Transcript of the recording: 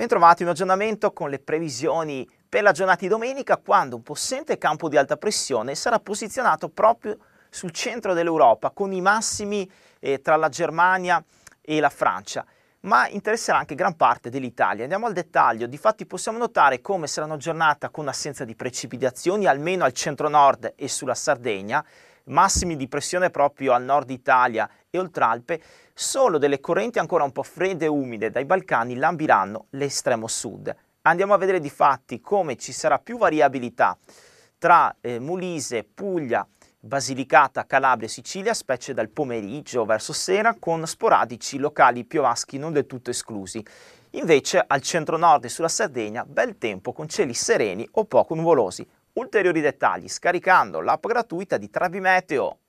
Bentrovati un aggiornamento con le previsioni per la giornata di domenica quando un possente campo di alta pressione sarà posizionato proprio sul centro dell'Europa con i massimi eh, tra la Germania e la Francia ma interesserà anche gran parte dell'Italia. Andiamo al dettaglio, difatti possiamo notare come sarà una giornata con assenza di precipitazioni almeno al centro-nord e sulla Sardegna, massimi di pressione proprio al nord Italia e oltre Alpe, solo delle correnti ancora un po' fredde e umide dai Balcani lambiranno l'estremo sud. Andiamo a vedere di fatti come ci sarà più variabilità tra eh, Molise, Puglia, Basilicata, Calabria e Sicilia, specie dal pomeriggio verso sera, con sporadici locali piovaschi non del tutto esclusi. Invece al centro-nord e sulla Sardegna, bel tempo con cieli sereni o poco nuvolosi. Ulteriori dettagli scaricando l'app gratuita di Travimeteo